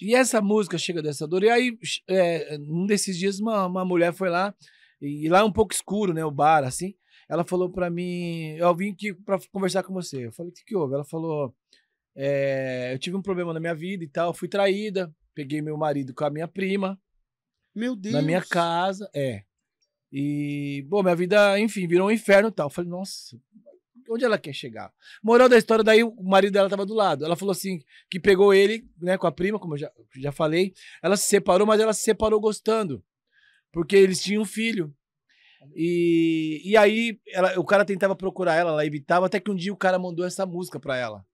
E essa música chega dessa dor. E aí, é, um desses dias, uma, uma mulher foi lá, e lá é um pouco escuro, né? O bar, assim. Ela falou para mim: Eu vim aqui para conversar com você. Eu falei: O que, que houve? Ela falou: é, Eu tive um problema na minha vida e tal. Fui traída, peguei meu marido com a minha prima. Meu Deus. Na minha casa, é. E, bom, minha vida, enfim, virou um inferno e tal. Eu falei: Nossa, onde ela quer chegar? Moral da história, daí o marido dela tava do lado. Ela falou assim, que pegou ele, né, com a prima, como eu já, já falei. Ela se separou, mas ela se separou gostando. Porque eles tinham um filho. E, e aí ela, o cara tentava procurar ela, ela evitava, até que um dia o cara mandou essa música pra ela.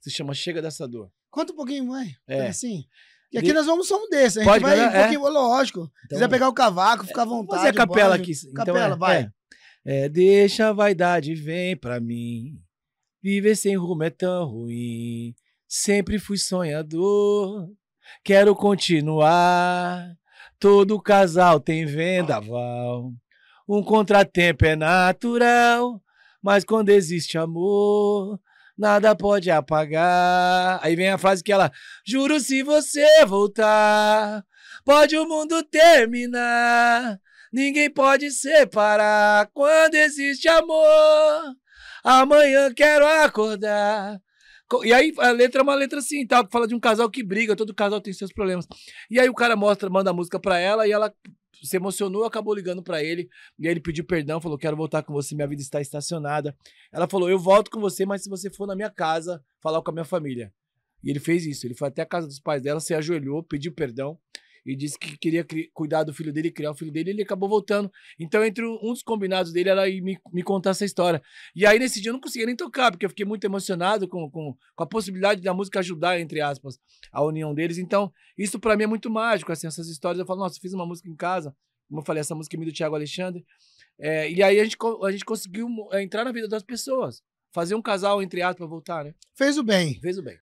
Se chama Chega Dessa Dor. Conta um pouquinho, mãe. É. Assim. E aqui nós vamos somos um desse. A gente Pode, vai um é. pouquinho, lógico. Então, quiser pegar o cavaco, ficar à vontade. Fazer a capela aqui. Então, capela, é, vai. É. É, deixa a vaidade, vem pra mim. Viver sem rumo é tão ruim. Sempre fui sonhador. Quero continuar. Todo casal tem vendaval. Um contratempo é natural. Mas quando existe amor, nada pode apagar. Aí vem a frase que ela: Juro se você voltar, pode o mundo terminar. Ninguém pode separar quando existe amor. Amanhã quero acordar. E aí a letra é uma letra assim, tá? Fala de um casal que briga, todo casal tem seus problemas. E aí o cara mostra, manda a música pra ela e ela se emocionou, acabou ligando para ele. E aí ele pediu perdão, falou: Quero voltar com você, minha vida está estacionada. Ela falou: Eu volto com você, mas se você for na minha casa falar com a minha família. E ele fez isso. Ele foi até a casa dos pais dela, se ajoelhou, pediu perdão e disse que queria cuidar do filho dele, criar o filho dele, e ele acabou voltando. Então, entre um dos combinados dele era ir me, me contar essa história. E aí, nesse dia, eu não conseguia nem tocar, porque eu fiquei muito emocionado com, com, com a possibilidade da música ajudar, entre aspas, a união deles. Então, isso para mim é muito mágico, assim, essas histórias. Eu falo, nossa, fiz uma música em casa, como eu falei, essa música é minha do Thiago Alexandre. É, e aí a gente, a gente conseguiu é, entrar na vida das pessoas. Fazer um casal, entre aspas, voltar, né? Fez o bem. Fez o bem.